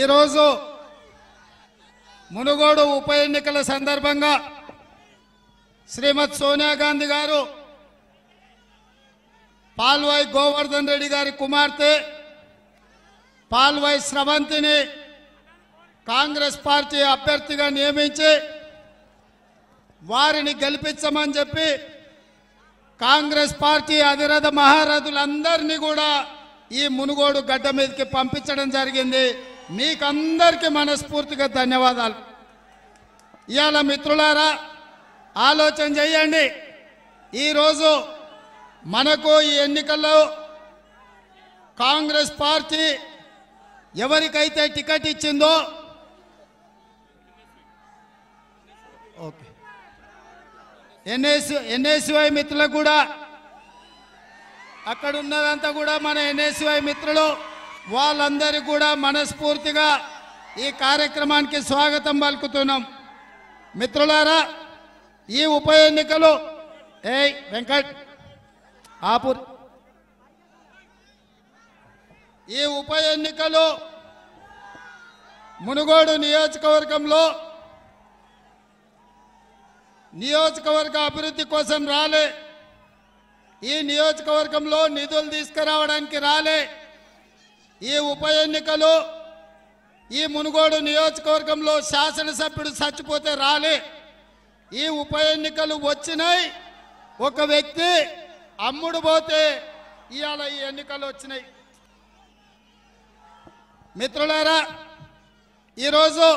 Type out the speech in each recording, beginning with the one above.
ఈరోజు మునుగోడు ఉప ఎన్నికల సందర్భంగా శ్రీమతి సోనియా గాంధీ గారు పాల్వాయి గోవర్ధన్ రెడ్డి గారి కుమార్తె పాల్వాయి స్రవంతిని కాంగ్రెస్ పార్టీ అభ్యర్థిగా నియమించి వారిని గెలిపించమని చెప్పి కాంగ్రెస్ పార్టీ అధిరథ మహారథులందరినీ కూడా ఈ మునుగోడు గడ్డ మీదకి పంపించడం జరిగింది మీకందరికీ మనస్ఫూర్తిగా ధన్యవాదాలు ఇవాళ మిత్రులారా ఆలోచన చేయండి ఈరోజు మనకు ఈ ఎన్నికల్లో కాంగ్రెస్ పార్టీ ఎవరికైతే టికెట్ ఇచ్చిందో ఓకే ఎన్ఎస్ ఎన్ఎస్వై మిత్రులకు కూడా అక్కడ ఉన్నదంతా కూడా మన ఎన్ఎస్వై మిత్రులు వాళ్ళందరూ కూడా మనస్ఫూర్తిగా ఈ కార్యక్రమానికి స్వాగతం పలుకుతున్నాం మిత్రులారా ఈ ఉప ఎన్నికలు ఏ వెంకట్ ఆపు ఈ ఉప ఎన్నికలు మునుగోడు నియోజకవర్గంలో నియోజకవర్గ అభివృద్ధి కోసం రాలే ఈ నియోజకవర్గంలో నిధులు తీసుకురావడానికి రాలే ఈ ఉప ఎన్నికలో ఈ మునుగోడు నియోజకవర్గంలో శాసనసభ్యుడు చచ్చిపోతే రాలే ఈ ఉప ఎన్నికలు వచ్చినాయి ఒక వ్యక్తి అమ్ముడు పోతే ఇవాళ ఈ ఎన్నికలు వచ్చినాయి మిత్రులారా ఈరోజు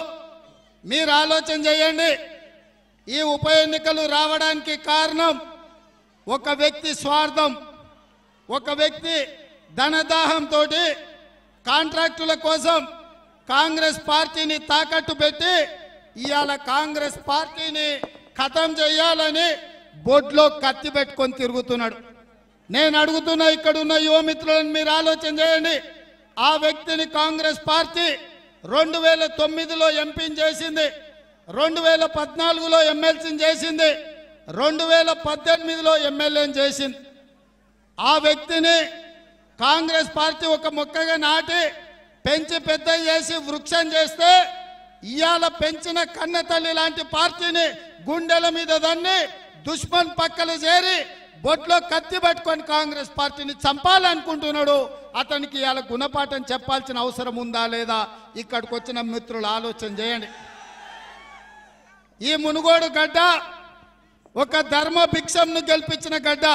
మీరు ఆలోచన చేయండి ఈ ఉప ఎన్నికలు రావడానికి కారణం ఒక వ్యక్తి స్వార్థం ఒక వ్యక్తి ధనదాహంతో కాంట్రాక్టుల కోసం కాంగ్రెస్ పార్టీని తాకట్టు పెట్టి ఇవాళ కాంగ్రెస్ పార్టీని ఖతం చేయాలని బోర్డులో కత్తి పెట్టుకొని తిరుగుతున్నాడు నేను అడుగుతున్న ఇక్కడున్న యువమిత్రులను మీరు ఆలోచన చేయండి ఆ వ్యక్తిని కాంగ్రెస్ పార్టీ రెండు వేల తొమ్మిదిలో ఎంపీని చేసింది రెండు వేల పద్నాలుగులో ఎమ్మెల్సీని చేసింది రెండు వేల పద్దెనిమిదిలో ఎమ్మెల్యేని చేసింది ఆ వ్యక్తిని కాంగ్రెస్ పార్టీ ఒక మొక్కగా నాటి పెంచి పెద్ద చేసి వృక్షం చేస్తే ఇవాళ పెంచిన తల్లి లాంటి పార్టీని గుండెల మీద దాన్ని దుష్మన్ పక్కలు చేరి బొట్లో కత్తి పట్టుకొని కాంగ్రెస్ పార్టీని చంపాలనుకుంటున్నాడు అతనికి ఇవాళ గుణపాఠం చెప్పాల్సిన అవసరం ఉందా లేదా ఇక్కడికి వచ్చిన మిత్రులు ఆలోచన చేయండి ఈ మునుగోడు గడ్డ ఒక ధర్మ భిక్షంను గెలిపించిన గడ్డ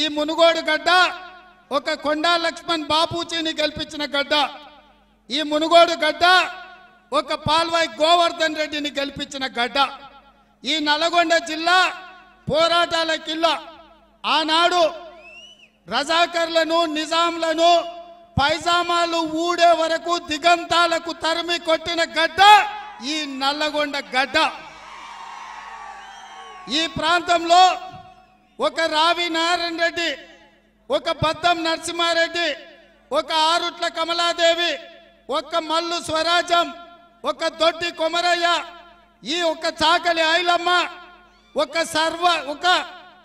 ఈ మునుగోడు గడ్డ ఒక కొండా లక్ష్మణ్ బాపూజీని గెలిపించిన గడ్డ ఈ మునుగోడు గడ్డ ఒక పాల్వాయి గోవర్ధన్ రెడ్డిని గెలిపించిన గడ్డ ఈ నల్గొండ జిల్లా పోరాటాల కిల్ల ఆనాడు రజాకర్లను నిజాంలను పైజామాలు ఊడే వరకు దిగంతాలకు తరిమి కొట్టిన గడ్డ ఈ నల్లగొండ గడ్డ ఈ ప్రాంతంలో ఒక రావి నారాయణ రెడ్డి ఒక బద్దం నరసింహారెడ్డి ఒక ఆరుట్ల కమలాదేవి ఒక మల్లు స్వరాజం ఒక దొడ్డి కొమరయ్య ఈ ఒక చాకలి ఐలమ్మ ఒక సర్వ ఒక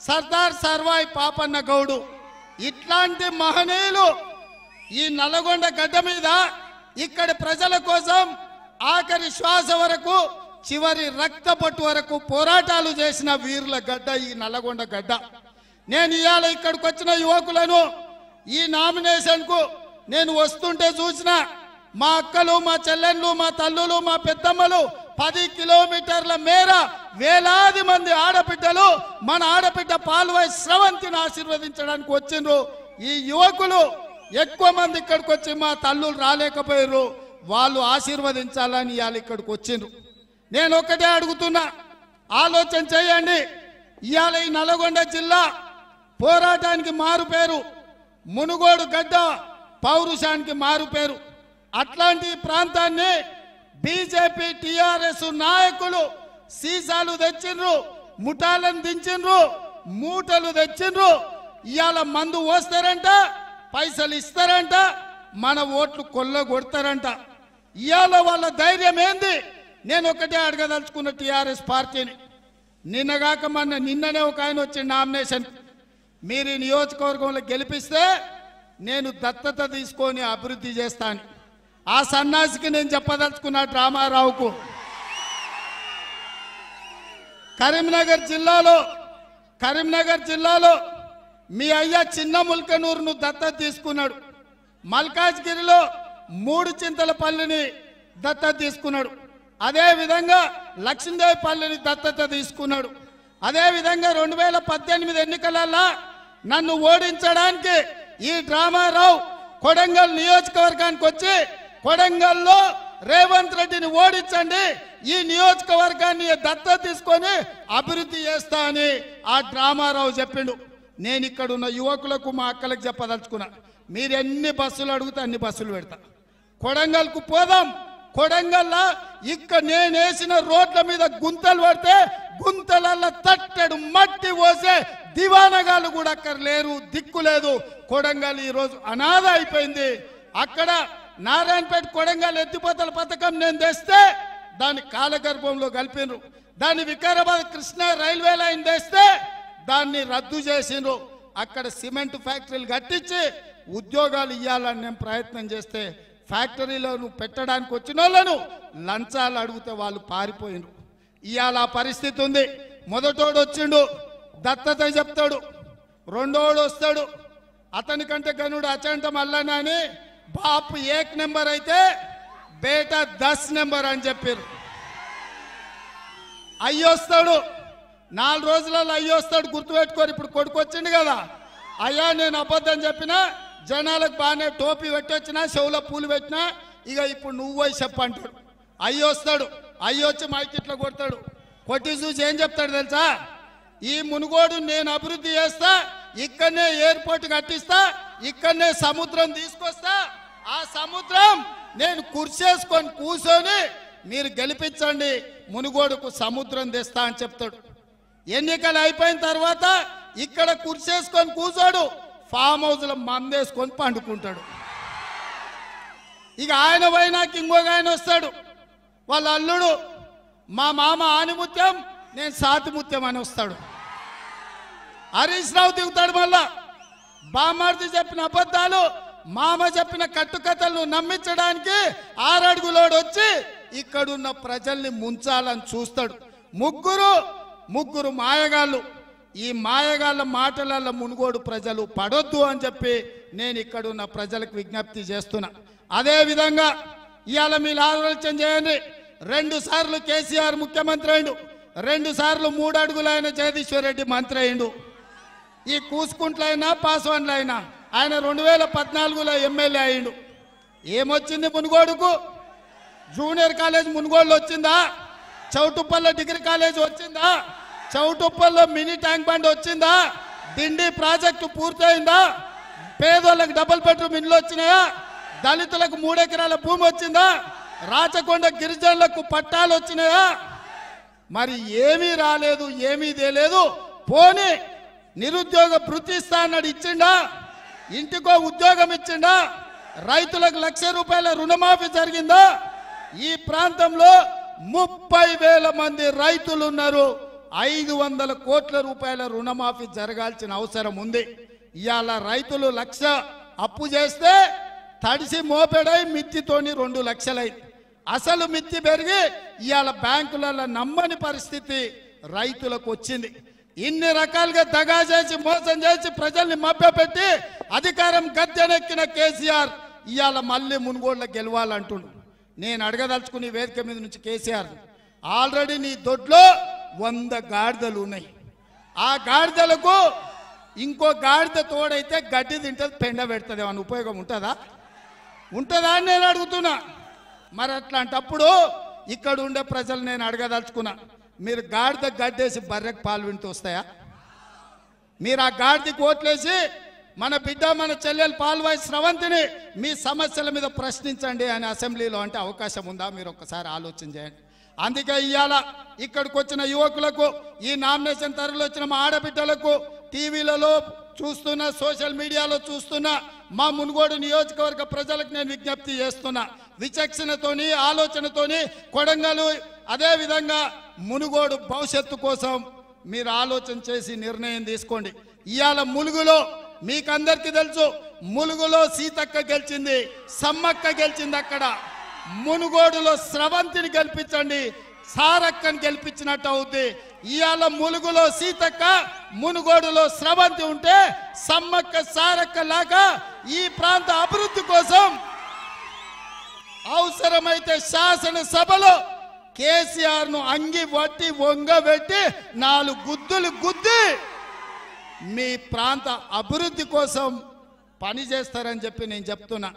సర్దార్ సర్వాయి పాపన్న గౌడు ఇట్లాంటి మహనీయులు ఈ నల్గొండ గడ్డ మీద ఇక్కడ ప్రజల కోసం ఆఖరి శ్వాస వరకు చివరి రక్తపట్టు వరకు పోరాటాలు చేసిన వీరుల గడ్డ ఈ నల్లగొండ గడ్డ నేను ఇవాళ ఇక్కడికి వచ్చిన యువకులను ఈ నామినేషన్కు నేను వస్తుంటే చూసిన మా అక్కలు మా చెల్లెళ్ళు మా తల్లులు మా పెద్దమ్మలు పది కిలోమీటర్ల మేర వేలాది మంది ఆడబిడ్డలు మన ఆడబిడ్డ పాల్వై స్రవంతిని ఆశీర్వదించడానికి వచ్చిండ్రు ఈ యువకులు ఎక్కువ మంది ఇక్కడికి వచ్చి మా తల్లులు రాలేకపోయారు వాళ్ళు ఆశీర్వదించాలని ఇవాళ ఇక్కడికి వచ్చిండ్రు నేను ఒకటే అడుగుతున్నా ఆలోచన చేయండి ఇవాళ ఈ నల్గొండ జిల్లా పోరాటానికి మారు పేరు మునుగోడు గడ్డ పౌరుషానికి మారు పేరు అట్లాంటి ప్రాంతాన్ని బీజేపీ టిఆర్ఎస్ నాయకులు సీసాలు తెచ్చిండ్రు ముఠాలను దించిండ్రు మూటలు తెచ్చిండ్రు ఇవాళ మందు పోస్తారంట పైసలు ఇస్తారంట మన ఓట్లు కొల్ల కొడతారంట ఇవాళ వాళ్ళ ధైర్యం ఏంది నేను ఒకటే అడగదలుచుకున్న టీఆర్ఎస్ పార్టీని నిన్నగాక మొన్న నిన్ననే ఒక ఆయన వచ్చి నామినేషన్ మీరు ఈ నియోజకవర్గంలో గెలిపిస్తే నేను దత్తత తీసుకొని అభివృద్ధి చేస్తాను ఆ సన్నాసికి నేను చెప్పదలుచుకున్నా రామారావుకు కరీంనగర్ జిల్లాలో కరీంనగర్ జిల్లాలో మీ అయ్యా చిన్న ముల్కనూరును దత్త తీసుకున్నాడు మల్కాజ్గిరిలో మూడు చింతల పల్లిని దత్త తీసుకున్నాడు అదేవిధంగా లక్ష్మీదేవి పల్లిని దత్తత తీసుకున్నాడు అదేవిధంగా రెండు వేల పద్దెనిమిది ఎన్నికలలో నన్ను ఓడించడానికి ఈ డ్రామారావు కొడంగల్ నియోజకవర్గానికి వచ్చి కొడంగల్లో రేవంత్ రెడ్డిని ఓడించండి ఈ నియోజకవర్గాన్ని దత్త తీసుకొని అభివృద్ధి చేస్తా అని ఆ డ్రామారావు చెప్పిండు నేను ఇక్కడ ఉన్న యువకులకు మా అక్కలకు చెప్పదలుచుకున్నా మీరు ఎన్ని బస్సులు అడిగితే అన్ని బస్సులు పెడతా కొడంగల్కు పోదాం కొడంగల్లో ఇక్కడ నేనేసిన రోడ్ల మీద గుంతలు పడితే గుంతలల్లో తట్టెడు మట్టి పోసే దివానగాళ్ళు కూడా అక్కడ లేరు దిక్కు లేదు కొడంగల్ ఈరోజు అనాథ అయిపోయింది అక్కడ నారాయణపేట కొడంగల్ ఎత్తిపోతల పథకం నేను తెస్తే దాన్ని కాలగర్భంలో కలిపినరు దాన్ని వికారాబాద్ కృష్ణా రైల్వే లైన్ తెస్తే దాన్ని రద్దు చేసిండ్రు అక్కడ సిమెంట్ ఫ్యాక్టరీలు కట్టించి ఉద్యోగాలు ఇవ్వాలని నేను ప్రయత్నం చేస్తే ఫ్యాక్టరీలను పెట్టడానికి వచ్చిన వాళ్ళను లంచాలు అడిగితే వాళ్ళు పారిపోయినరు ఇవాళ పరిస్థితి ఉంది మొదటోడు వచ్చిండు దత్తత చెప్తాడు రెండోడు వస్తాడు అతనికంటే గనుడు అచంట మల్లన్న అని బాపు ఏక్ నెంబర్ అయితే బేట దస్ నెంబర్ అని చెప్పారు అయ్యొస్తాడు నాలుగు రోజులలో అయ్యొస్తాడు గుర్తుపెట్టుకోరు ఇప్పుడు కొడుకు వచ్చింది కదా అయ్యా నేను అబద్ధం చెప్పినా జనాలకు బాగానే టోపీ పెట్టొచ్చినా చెవులో పూలు పెట్టినా ఇక ఇప్పుడు నువ్వు పోయి చెప్పంటాడు అయ్యొస్తాడు అయ్యొచ్చి మైకిట్లో కొడతాడు కొట్టి చూసి ఏం చెప్తాడు తెలుసా ఈ మునుగోడు నేను అభివృద్ధి చేస్తా ఇక్కడనే ఎయిర్పోర్ట్ కట్టిస్తా ఇక్కడనే సముద్రం తీసుకొస్తా ఆ సముద్రం నేను కుర్చేసుకొని కూర్చొని మీరు గెలిపించండి మునుగోడుకు సముద్రం తెస్తా అని చెప్తాడు ఎన్నికలు అయిపోయిన తర్వాత ఇక్కడ కుర్చేసుకొని కూర్చోడు ఫామ్ లో మందేసుకొని పండుకుంటాడు ఇక ఆయన పోయినాక ఇంకొక ఆయన వస్తాడు వాళ్ళ అల్లుడు మా మామ ఆనిముత్యం నేను సాతిముత్యం అని వస్తాడు హరీష్ రావు దిగుతాడు మళ్ళా బామర్ది చెప్పిన అబద్ధాలు మామ చెప్పిన కట్టుకథలను నమ్మించడానికి ఆరడుగులోడు వచ్చి ఇక్కడున్న ప్రజల్ని ముంచాలని చూస్తాడు ముగ్గురు ముగ్గురు మాయగాళ్ళు ఈ మాయగాళ్ళ మాటలలో మునుగోడు ప్రజలు పడొద్దు అని చెప్పి నేను ఇక్కడున్న ప్రజలకు విజ్ఞప్తి చేస్తున్నా అదేవిధంగా ఇవాళ మీరు ఆలోచన చేయండి రెండు సార్లు కేసీఆర్ ముఖ్యమంత్రి అయిండు రెండు సార్లు మూడు అడుగులైన జగదీశ్వర్ రెడ్డి మంత్రి అయిండు ఈ కూసుకుంట్లైనా పాస్వాన్లైనా ఆయన రెండు వేల పద్నాలుగులో ఎమ్మెల్యే అయ్యిండు ఏమొచ్చింది మునుగోడుకు జూనియర్ కాలేజ్ మునుగోడులో వచ్చిందా చౌటుప్పల్లో డిగ్రీ కాలేజ్ వచ్చిందా చౌటుప్పల్లో మినీ ట్యాంక్ బండ్ వచ్చిందా దిండి ప్రాజెక్టు పూర్తయిందా పేదోళ్ళకి డబుల్ బెడ్రూమ్ ఇండ్లు వచ్చినాయా దళితులకు మూడెకరాల భూమి వచ్చిందా రాచకొండ గిరిజనులకు పట్టాలు వచ్చినాయా మరి ఏమీ రాలేదు ఏమీ తెలియదు పోనీ నిరుద్యోగ భృతి ఇస్తానన్నాడు ఇచ్చిండా ఇంటికో ఉద్యోగం ఇచ్చిండా రైతులకు లక్ష రూపాయల రుణమాఫీ జరిగిందా ఈ ప్రాంతంలో ముప్పై వేల మంది రైతులు ఉన్నారు ఐదు వందల కోట్ల రూపాయల రుణమాఫీ జరగాల్సిన అవసరం ఉంది ఇవాళ రైతులు లక్ష అప్పు చేస్తే తడిసి మోపెడై మిత్తితోని రెండు లక్షలై అసలు మిత్తి పెరిగి ఇవాళ బ్యాంకులలో నమ్మని పరిస్థితి రైతులకు వచ్చింది ఇన్ని రకాలుగా దగా చేసి మోసం చేసి ప్రజల్ని మభ్యపెట్టి అధికారం గద్దెనెక్కిన కేసీఆర్ ఇవాళ మళ్ళీ మునుగోళ్ళ గెలవాలంటుండు నేను అడగదలుచుకుని వేదిక మీద నుంచి కేసీఆర్ ఆల్రెడీ నీ దొడ్లో వంద గాడిదలు ఉన్నాయి ఆ గాడిదలకు ఇంకో గాడిద తోడైతే గడ్డి తింటుంది పెండ పెడుతుంది ఏమన్నా ఉపయోగం ఉంటుందా ఉంటుందా అని నేను అడుగుతున్నా మరి అట్లాంటప్పుడు ఇక్కడ ఉండే ప్రజలు నేను అడగదలుచుకున్నా మీరు గాడిద గడ్డేసి బర్రెకు పాలు వింటూ వస్తాయా మీరు ఆ గాడిదకి ఓట్లేసి మన బిడ్డ మన చెల్లెలు పాల్వాయి స్రవంతిని మీ సమస్యల మీద ప్రశ్నించండి అని అసెంబ్లీలో అంటే అవకాశం ఉందా మీరు ఒక్కసారి ఆలోచన చేయండి అందుకే ఇవాళ ఇక్కడికి వచ్చిన యువకులకు ఈ నామినేషన్ తరలి వచ్చిన మా ఆడబిడ్డలకు టీవీలలో చూస్తున్న సోషల్ మీడియాలో చూస్తున్న మా మునుగోడు నియోజకవర్గ ప్రజలకు నేను విజ్ఞప్తి చేస్తున్నా విచక్షణతోని ఆలోచనతోని కొడంగలు అదేవిధంగా మునుగోడు భవిష్యత్తు కోసం మీరు ఆలోచన చేసి నిర్ణయం తీసుకోండి ఇవాళ ములుగులో మీకందరికీ తెలుసు ములుగులో సీతక్క గెలిచింది సమ్మక్క గెలిచింది అక్కడ మునుగోడులో స్రవంతిని గెలిపించండి సారక్కని గెలిపించినట్టు అవుద్ది ఇవాళ ములుగులో సీతక్క మునుగోడులో స్రవంతి ఉంటే సమ్మక్క సారక్క లాగా ఈ ప్రాంత అభివృద్ధి కోసం అవసరమైతే శాసనసభలో కేసీఆర్ను అంగి వట్టి వంగబెట్టి నాలుగు గుద్దులు గుద్ది మీ ప్రాంత అభివృద్ధి కోసం పని చేస్తారని చెప్పి నేను చెప్తున్నా